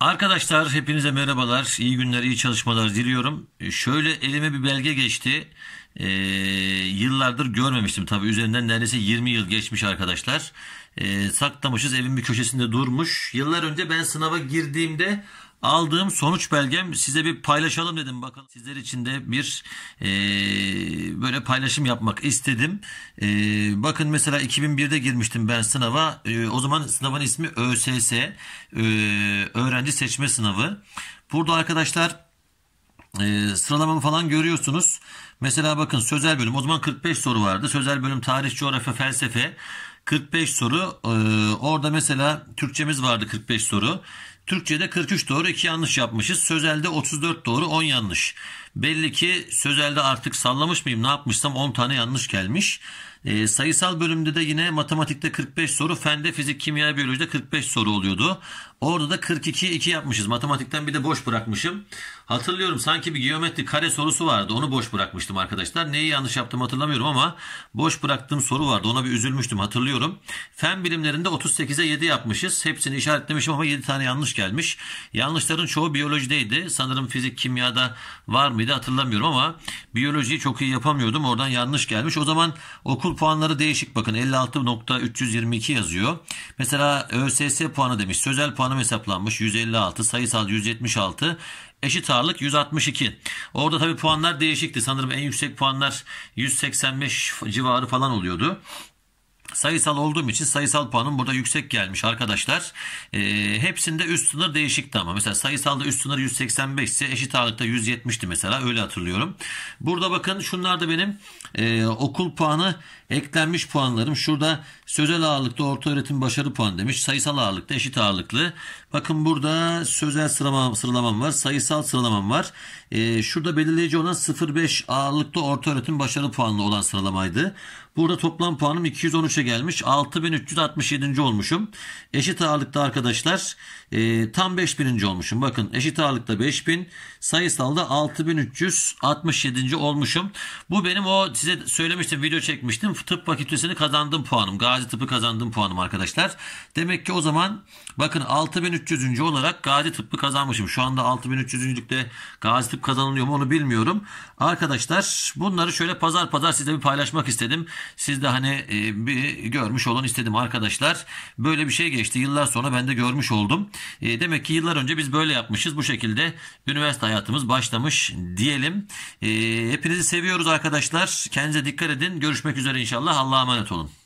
Arkadaşlar hepinize merhabalar. İyi günler, iyi çalışmalar diliyorum. E, şöyle elime bir belge geçti. Ee, yıllardır görmemiştim tabii. Üzerinden neredeyse 20 yıl geçmiş arkadaşlar. Ee, saklamışız evin bir köşesinde durmuş. Yıllar önce ben sınava girdiğimde aldığım sonuç belgem size bir paylaşalım dedim. Bakalım sizler için de bir e, böyle paylaşım yapmak istedim. E, bakın mesela 2001'de girmiştim ben sınava. E, o zaman sınavın ismi ÖSS. E, ee, öğrenci seçme sınavı. Burada arkadaşlar e, sıralamamı falan görüyorsunuz. Mesela bakın sözel bölüm. O zaman 45 soru vardı. Sözel bölüm tarih, coğrafya, felsefe. 45 soru. Ee, orada mesela Türkçemiz vardı 45 soru. Türkçe'de 43 doğru 2 yanlış yapmışız. Sözel'de 34 doğru 10 yanlış. Belli ki Sözel'de artık sallamış mıyım ne yapmışsam 10 tane yanlış gelmiş. E, sayısal bölümde de yine matematikte 45 soru, fende, fizik, kimya, biyolojide 45 soru oluyordu. Orada da 42 2 yapmışız. Matematikten bir de boş bırakmışım. Hatırlıyorum sanki bir geometri kare sorusu vardı. Onu boş bırakmıştım arkadaşlar. Neyi yanlış yaptım hatırlamıyorum ama boş bıraktığım soru vardı. Ona bir üzülmüştüm hatırlıyorum. Fen bilimlerinde 38'e 7 yapmışız. Hepsini işaretlemişim ama 7 tane yanlış gelmiş. Yanlışların çoğu biyolojideydi. Sanırım fizik, kimyada var mıydı hatırlamıyorum ama biyolojiyi çok iyi yapamıyordum. Oradan yanlış gelmiş. O zaman okul okul puanları değişik bakın 56.322 yazıyor. Mesela ÖSS puanı demiş. Sözel puanım hesaplanmış 156, sayısal 176, eşit ağırlık 162. Orada tabii puanlar değişikti. Sanırım en yüksek puanlar 185 civarı falan oluyordu. Sayısal olduğum için sayısal puanım burada yüksek gelmiş arkadaşlar. E, hepsinde üst sınır değişikti ama. Mesela sayısalda üst sınır 185 ise eşit ağırlıkta 170'ti mesela öyle hatırlıyorum. Burada bakın şunlar da benim e, okul puanı eklenmiş puanlarım. Şurada sözel ağırlıkta orta öğretim başarı puanı demiş. Sayısal ağırlıkta eşit ağırlıklı. Bakın burada sözel sıralamam, sıralamam var. Sayısal sıralamam var. E, şurada belirleyici olan 0.5 ağırlıkta orta öğretim başarı puanlı olan sıralamaydı. Burada toplam puanım 213 kaça gelmiş? 6367. olmuşum. Eşit ağırlıkta arkadaşlar e, tam 5000. olmuşum. Bakın eşit ağırlıkta 5000 sayısalda 6367. olmuşum. Bu benim o size söylemiştim video çekmiştim. Tıp fakültesini kazandım puanım. Gazi tıpı kazandım puanım arkadaşlar. Demek ki o zaman bakın 6300. olarak gazi tıbbı kazanmışım. Şu anda 6300.lükte gazi tıp kazanılıyor mu onu bilmiyorum. Arkadaşlar bunları şöyle pazar pazar size bir paylaşmak istedim. Siz de hani e, bir görmüş olan istedim arkadaşlar. Böyle bir şey geçti. Yıllar sonra ben de görmüş oldum. E, demek ki yıllar önce biz böyle yapmışız. Bu şekilde üniversite hayatımız başlamış diyelim. E, hepinizi seviyoruz arkadaşlar. Kendinize dikkat edin. Görüşmek üzere inşallah. Allah'a emanet olun.